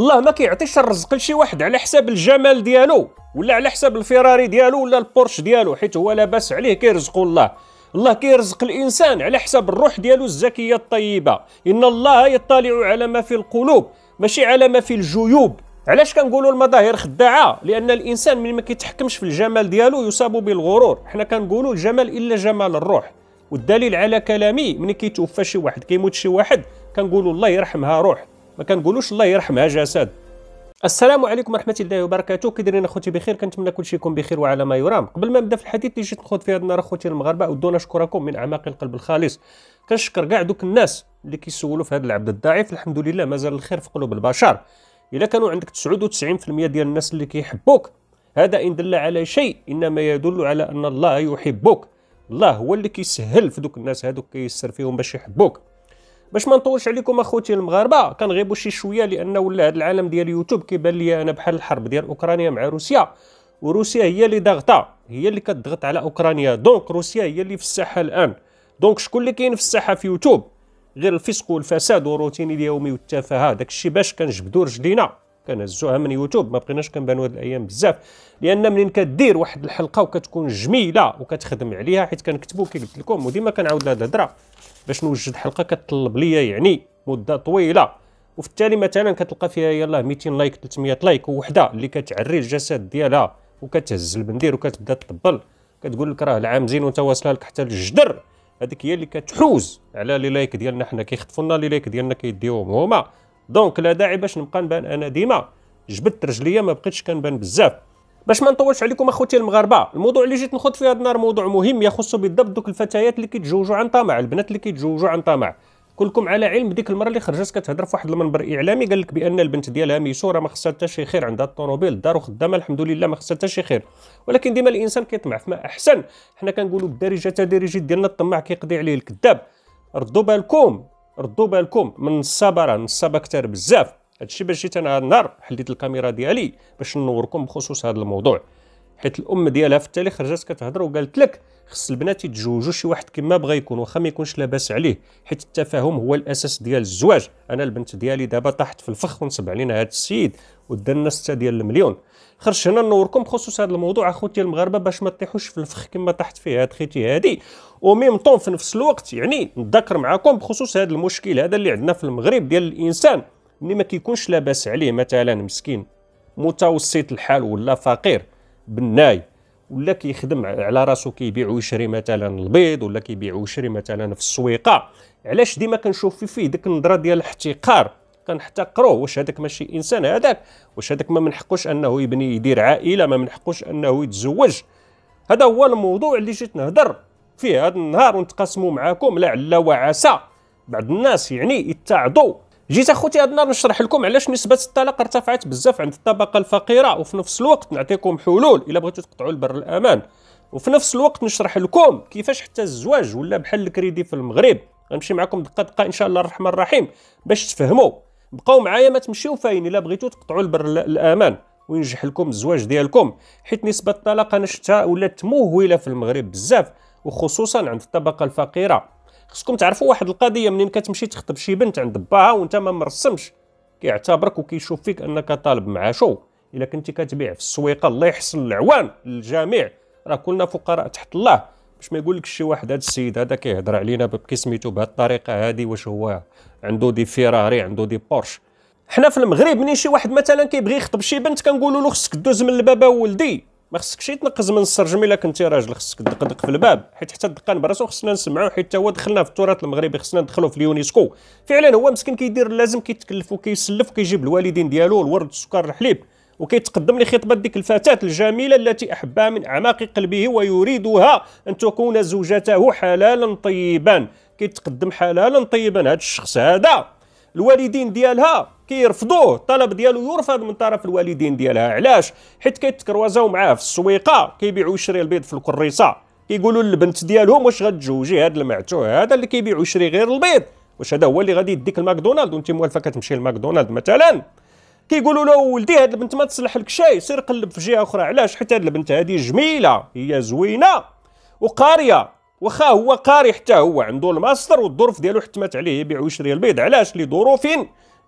الله ما كيعطيش الرزق لشي واحد على حساب الجمال ديالو ولا على حساب الفيراري ديالو ولا البورش ديالو حيت هو لاباس عليه كيرزقو الله الله كيرزق الانسان على حساب الروح ديالو الزكيه الطيبه ان الله يطلع على ما في القلوب ماشي على ما في الجيوب علاش كنقولوا المظاهر خداعه لان الانسان من ما كيتحكمش في الجمال ديالو يصاب بالغرور حنا كنقولوا الجمال الا جمال الروح والدليل على كلامي ملي كيتوفى شي واحد كيموت شي واحد كنقولوا الله يرحمها روح ما كنقولوش الله يرحمها جسد السلام عليكم ورحمه الله وبركاته كيدايرين اخوتي بخير كنتمنى كل شيء يكون بخير وعلى ما يرام قبل ما نبدا في الحديث اللي جيت نخوض فيه هذا النهار اخوتي المغاربه ودونا نشكركم من اعماق القلب الخالص كنشكر كاع دوك الناس اللي كيسولوا في هذا العبد الضعيف الحمد لله مازال الخير في قلوب البشر الا كانوا عندك 99% ديال الناس اللي كيحبوك هذا ان دل على شيء انما يدل على ان الله يحبك الله هو اللي كيسهل في دوك الناس هذوك كيسر فيهم باش يحبوك باش ما نطولش عليكم اخوتي المغاربه كنغيبوا شي شويه لان ولا هذا العالم ديال يوتيوب كيبان لي انا بحال الحرب ديال اوكرانيا مع روسيا وروسيا هي اللي ضاغطه هي اللي كتضغط على اوكرانيا دونك روسيا هي اللي في الساحه الان دونك شكون اللي كاين في الساحه في يوتيوب غير الفسق والفساد والروتين اليومي والتفاهه داكشي باش كنجبدوا رجلينا كنهزوها من يوتيوب ما بقيناش كنبانو هاد الايام بزاف لان منين كدير واحد الحلقه وكتكون جميله وكتخدم عليها حيت كنكتبو كي قلت لكم وديما كنعاود لهاد الهضره باش نوجد حلقه كتطلب ليا يعني مده طويله وفي التالي مثلا كتلقى فيها يلاه 200 لايك 300 لايك وحده اللي كتعري الجسد ديالها وكتهز البندير وكتبدا تطبل كتقول لك راه العام زين وانت واصله لك حتى الجدر هذيك هي اللي كتحوز على لي لايك ديالنا حنا كيخطفوا لنا لي لايك ديالنا كيديوهم هما دونك لا داعي باش نبقى نبان انا ديما جبدت رجليا ما بقيتش كنبان بزاف باش ما نطولش عليكم اخوتي المغاربه الموضوع اللي جيت نخوض فيه هذا النهار موضوع مهم يخص بالضبط دوك الفتيات اللي كيتزوجوا عن طمع البنات اللي كيتزوجوا عن طمع كلكم على علم ديك المره اللي خرجت كتهضر في واحد المنبر اعلامي قال لك بان البنت ديالها ميسوره ما خصها حتى شي خير عندها الطوموبيل الدار وخدامه الحمد لله ما خصها حتى شي خير ولكن ديما الانسان كيطمع فما احسن حنا كنقولوا بالدارجه التدريجيه ديالنا الطماع كيقضي عليه الكذاب ردوا بالكم ردوا بالكم من الصبر راه الصبا كثر بزاف هادشي باش جيت انا هاد النهار حليت الكاميرا ديالي باش نوركم بخصوص هذا الموضوع حيت الام ديالها في التالي خرجت كتهضر وقالت لك خص البنات يتزوجوا شي واحد كما بغى يكون واخا ما يكونش لاباس عليه حيت التفاهم هو الاساس ديال الزواج انا البنت ديالي دابا طاحت في الفخ ونصب علينا هذا السيد ودانا 6 ديال المليون خرج هنا نوركم بخصوص هذا الموضوع اخوتي المغاربه باش ما تطيحوش في الفخ كما طاحت فيه هاد خيتي هادي وميم طون في نفس الوقت يعني نذكر معكم بخصوص هذا المشكل هذا اللي عندنا في المغرب ديال الانسان ملي ما كيكونش لاباس عليه مثلا مسكين متوسط الحال ولا فقير بناي ولا كيخدم على راسو كيبيع ويشري مثلا البيض ولا كيبيع ويشري مثلا في السويقه علاش ديما كنشوف فيه ديك النظره ديال الاحتقار كنحتقروه واش هذاك ماشي انسان هذاك واش هذاك ما من حقوش انه يبني يدير عائله ما من حقوش انه يتزوج هذا هو الموضوع اللي جيت نهضر فيه هذا النهار ونتقاسموا معاكم لعل وعسى بعض الناس يعني يتعضوا جيت اخوتي هاد النهار نشرح لكم علاش نسبه الطلاق ارتفعت بزاف عند الطبقه الفقيره وفي نفس الوقت نعطيكم حلول الا بغيتو تقطعوا البر الامان وفي نفس الوقت نشرح لكم كيفاش حتى الزواج ولا بحال الكريدي في المغرب غنمشي معكم دقه دقه ان شاء الله الرحمن الرحيم باش تفهموا بقاو معايا ما تمشيو فاين الا بغيتو تقطعوا البر الامان وينجح لكم الزواج ديالكم حيت نسبه الطلاق انا شفتها ولات مهوله في المغرب بزاف وخصوصا عند الطبقه الفقيره خصكم تعرفوا واحد القضيه منين كتمشي تخطب شي بنت عند باها وانت ما مرسمش كيعتبرك وكيشوف فيك انك طالب شو الا كنتي كتبيع في السويقه الله يحسن العوان للجميع راه كلنا فقراء تحت الله باش ما يقولكش شي واحد هذا السيد هذا كيهضر علينا بكي سميتو بهذه الطريقه هذه واش هو عنده دي فيراري عنده دي بورش حنا في المغرب منين شي واحد مثلا كيبغي يخطب شي بنت كنقولوا له خصك دوز من البابا ولدي ما خصكش يتنقز من السرجم الا كنتي راجل خصك دق دق في الباب حيت حتى الدقان براسو خصنا نسمعو حيت هو دخلنا في التراث المغربي خصنا ندخلو في اليونسكو فعلا هو مسكين كيدير اللازم كيتكلف وكيسلف وكيجيب الوالدين ديالو الورد السكر الحليب وكيتقدم لخطبة ديك الفتاة الجميلة التي أحبها من أعماق قلبه ويريدها أن تكون زوجته حلالا طيبا كيتقدم حلالا طيبا هذا الشخص هذا الوالدين ديالها كيرفضوه الطلب ديالو يرفض من طرف الوالدين ديالها علاش حيت كيتكروزاو معاه في السويقه كيبيعوا ويشري البيض في الكريصه كيقولوا للبنت ديالهم واش غتزوجي هذا المعتوه هذا اللي كيبيع ويشري غير البيض واش هذا هو اللي غادي يديك الماكدونالد وانت موالفه كتمشي للماكدونالد مثلا كيقولوا له ولدي هاد البنت ما تصلح لك شيء سير قلب في جهه اخرى علاش حيت هاد البنت هذه جميله هي زوينه وقاريه واخا هو قاري حتى هو عنده الماستر والظروف ديالو حتمت عليه يبيع ويشري البيض علاش لظروف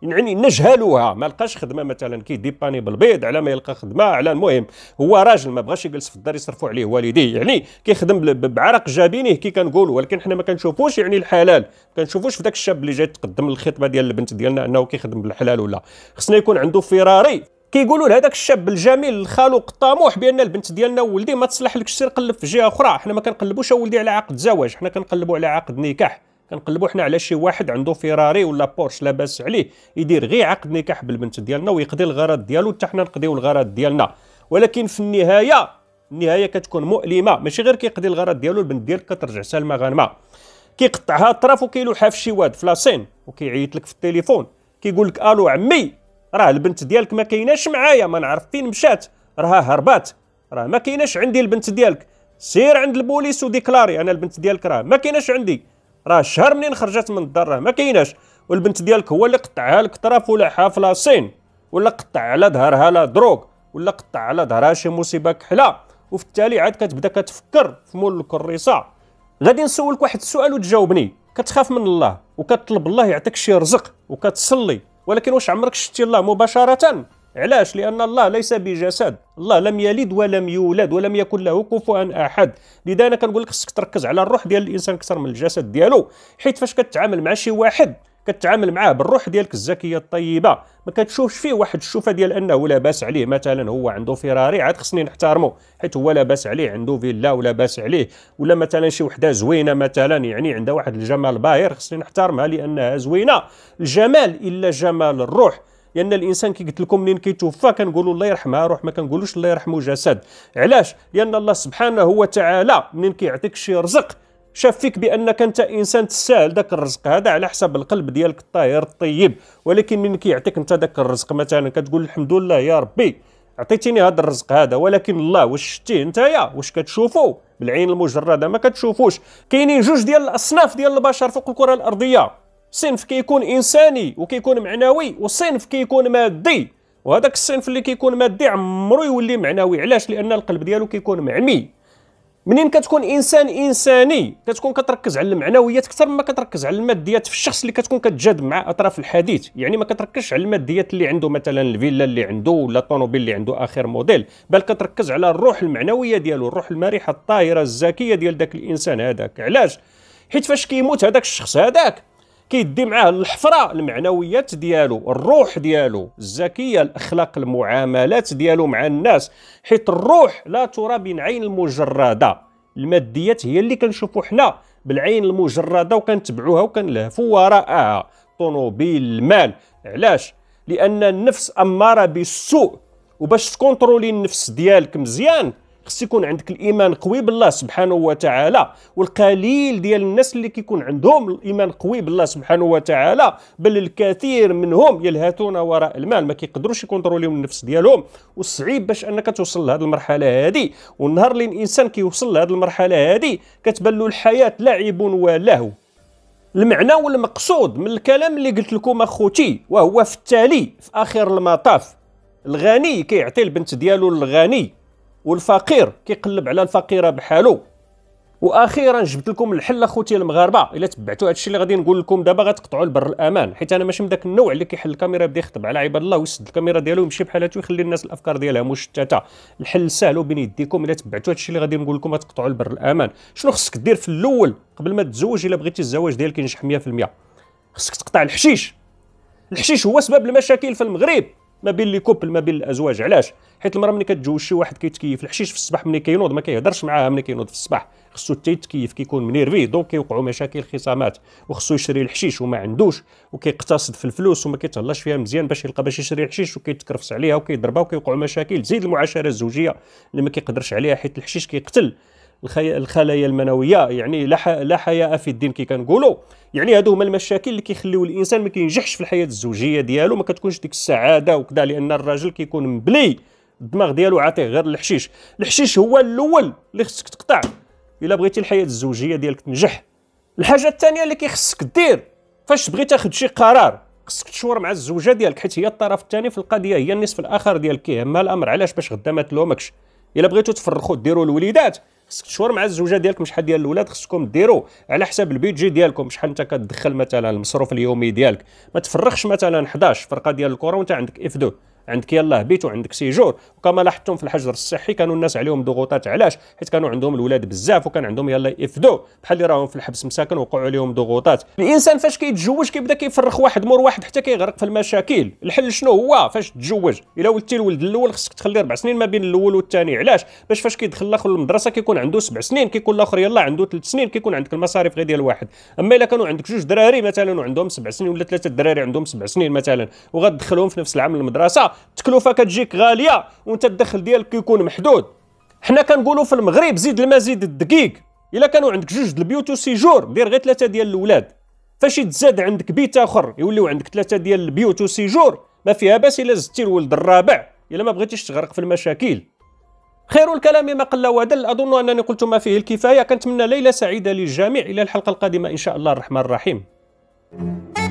يعني نجهلوها ما لقاش خدمه مثلا كيديباني بالبيض على ما يلقى خدمه على المهم هو راجل ما بغاش يجلس في الدار يصرفوا عليه والديه يعني كيخدم بعرق جبينه كي كنقولوا ولكن حنا ما كنشوفوش يعني الحلال ما كنشوفوش في ذاك الشاب اللي جاي تقدم الخطبه ديال البنت ديالنا انه كيخدم بالحلال ولا خصنا يكون عنده فراري كيقولوا لهذاك الشاب الجميل الخلوق الطموح بان البنت ديالنا وولدي ما تصلح لك سير قلب في جهه اخرى حنا ما كنقلبوش ولدي على عقد زواج حنا كنقلبوا على عقد نكاح كنقلبوا حنا على شي واحد عنده فيراري ولا بورش لاباس عليه يدير غير عقد نكاح بالبنت ديالنا ويقضي الغرض ديالو حتى حنا نقضيو الغرض ديالنا ولكن في النهايه النهايه كتكون مؤلمه ماشي غير كيقضي الغرض ديالو البنت ديالك كترجع سالمه غانمه كيقطعها الطرف وكيلوحها في شي واد في لاسين وكيعيط لك في التليفون كيقول لك الو عمي راه البنت ديالك ما كايناش معايا ما نعرف فين مشات راها هربات راه ما كايناش عندي البنت ديالك سير عند البوليس وديكلاري انا البنت ديالك راه ما كايناش عندي راه شهر منين خرجت من الدار راه ما كايناش والبنت ديالك هو اللي قطعها لك طرف ولا حافله صين ولا قطع على ظهرها لا دروك ولا قطع على ظهرها شي مصيبه كحله وفي التالي عاد كتبدا كتفكر في مول الكريصه غادي نسولك واحد السؤال وتجاوبني كتخاف من الله وكتطلب الله يعطيك شي رزق وكتصلي ولكن واش عمرك شفتي الله مباشره علاش لان الله ليس بجسد الله لم يلد ولم يولد ولم يكن له كفوا احد لذا انا كنقول لك خصك تركز على الروح ديال الانسان اكثر من الجسد ديالو حيت فاش كتعامل مع شي واحد كتعامل معاه بالروح ديالك الزكيه الطيبه ما كتشوفش فيه واحد الشوفه ديال انه لا باس عليه مثلا هو عنده فيراري عاد خصني نحترمه حيت هو لا باس عليه عنده فيلا ولا باس عليه ولا مثلا شي وحده زوينه مثلا يعني عندها واحد الجمال باهر خصني نحترمها لانها زوينه الجمال الا جمال الروح لان يعني الانسان كي قلت لكم منين كيتوفى كنقولوا الله يرحمها روح ما كنقولوش الله يرحمه جسد علاش لان الله سبحانه وتعالى منين كيعطيك شي رزق شاف فيك بانك انت انسان تستاهل ذاك الرزق هذا على حسب القلب ديالك الطاهر الطيب ولكن من كيعطيك انت ذاك الرزق مثلا كتقول الحمد لله يا ربي عطيتيني هذا الرزق هذا ولكن الله واش شتيه نتايا واش كتشوفو بالعين المجرده ما كتشوفوش كاينين جوج ديال الاصناف ديال البشر فوق الكره الارضيه صنف كيكون انساني وكيكون معنوي وصنف كيكون مادي وهذاك الصنف اللي كيكون مادي عمرو يولي معنوي علاش لان القلب ديالو كيكون معمي منين كتكون انسان انساني كتكون كتركز على المعنويات اكثر ما كتركز على الماديات في الشخص اللي كتكون كتجاد مع اطراف الحديث يعني ما كتركزش على الماديات اللي عنده مثلا الفيلا اللي عنده ولا الطوموبيل اللي عنده اخر موديل بل كتركز على الروح المعنويه ديالو الروح المرحه الطاهره الزاكيه ديال داك الانسان هذاك علاش حيت فاش كيموت هذاك الشخص هذاك كيدي معاه الحفره المعنويات ديالو الروح ديالو الزكيه الاخلاق المعاملات ديالو مع الناس حيت الروح لا ترى بالعين المجرده الماديات هي اللي كنشوفو حنا بالعين المجرده وكنتبعوها وكنلهفو وراءها طوموبيل المال علاش لان النفس اماره بالسوء وباش تكونترولي النفس ديالك مزيان خص يكون عندك الايمان قوي بالله سبحانه وتعالى والقليل ديال الناس اللي كيكون عندهم الايمان قوي بالله سبحانه وتعالى بل الكثير منهم يلهثون وراء المال ما كيقدروش يكونتروليو النفس ديالهم وصعيب باش انك توصل لهذه المرحله هذه والنهار اللي الانسان كيوصل لهذه المرحله هذه كتبان له الحياه لعب ولهو المعنى والمقصود من الكلام اللي قلت لكم اخوتي وهو في التالي في اخر المطاف الغني كيعطي البنت ديالو الغني والفقير كيقلب على الفقيره بحالو واخيرا جبت لكم الحل اخوتي المغاربه الا تبعتوا هذا الشيء اللي غادي نقول لكم دابا غتقطعوا البر الامان حيت انا ماشي من ذاك النوع اللي كيحل الكاميرا يبدا يخطب على عباد الله ويسد الكاميرا ديالو ويمشي بحال هكا ويخلي الناس الافكار ديالها مشتته الحل سهل وبين يديكم الا تبعتوا هذا الشيء اللي غادي نقول لكم غتقطعوا البر الامان شنو خصك دير في الاول قبل ما تتزوج الا بغيتي الزواج ديالك ينجح 100% خصك تقطع الحشيش الحشيش هو سبب المشاكل في المغرب ما بين لي كوبل ما بين الازواج علاش حيت المراه ملي كتجوز شي واحد كيتكيف الحشيش في الصباح ملي كينوض ما كيهضرش معاها ملي كينوض في الصباح خصو حتى يتكيف كيكون منيرفي دونك كيوقعوا مشاكل خصامات وخصو يشري الحشيش وما عندوش وكيقتصد في الفلوس وما كيتهلاش فيها مزيان باش يلقى باش يشري الحشيش وكيتكرفس عليها وكيضربها وكيوقعوا مشاكل تزيد المعاشره الزوجيه اللي ما كيقدرش عليها حيت الحشيش كيقتل الخلايا المنويه يعني لا حياء في الدين كي كنقولوا يعني هادو هما المشاكل اللي كيخليو الانسان ما كينجحش في الحياه الزوجيه ديالو ما كتكونش ديك السعاده وكذا لان الراجل كيكون مبلي الدماغ ديالو عاطيه غير الحشيش الحشيش هو الاول اللي خصك تقطع الا بغيتي الحياه الزوجيه ديالك تنجح الحاجه الثانيه اللي كيخصك دير فاش بغيت تاخذ شي قرار خصك تشور مع الزوجه ديالك حيت هي الطرف الثاني في القضيه هي النصف الاخر ديالك كيهمها الامر علاش باش غدا ما تلومكش الا بغيتو تفرخوا ديروا الوليدات ست شهور مع الزوجه ديالكم شحال ديال الاولاد خصكم ديروا على حساب البيدجي ديالكم شحال انت كتدخل مثلا المصروف اليومي ديالك ما تفرخش مثلا 11 فرقه ديال الكره وانت عندك اف 2 عندك يلاه بيت وعندك سيجور وكما لاحظتم في الحجر الصحي كانوا الناس عليهم ضغوطات علاش حيت كانوا عندهم الولاد بزاف وكان عندهم يلاه يفدوا بحال اللي راهم في الحبس مساكن وقعوا عليهم ضغوطات الانسان فاش كيتزوج كيبدا كيفرخ واحد مور واحد حتى كيغرق في المشاكل الحل شنو هو فاش تزوج الا ولدتي الولد الاول خصك تخلي اربع سنين ما بين الاول والثاني علاش باش فاش كيدخل الاخر للمدرسه كيكون عنده سبع سنين كيكون الاخر يلاه عنده ثلاث سنين كيكون عندك المصاريف غير ديال واحد اما الا كانوا عندك جوج دراري مثلا وعندهم سبع سنين ولا ثلاثه دراري عندهم سبع سنين مثلا وغتدخلهم في نفس العام للمدرسه التكلفه كتجيك غاليه وانت الدخل ديالك كيكون محدود حنا كنقولوا في المغرب زيد المزيد الدقيق الا كانوا عندك جوج د البيوت وسيجور دير غير ثلاثه ديال الاولاد فاش يتزاد عندك بيت اخر يوليو عندك ثلاثه ديال البيوت وسيجور ما فيها باس الا زدتي الولد الرابع الا ما بغيتيش تغرق في المشاكل خير الكلام ما قل ودل اظن انني قلت ما فيه الكفايه كنتمنى ليله سعيده للجميع الى الحلقه القادمه ان شاء الله الرحمن الرحيم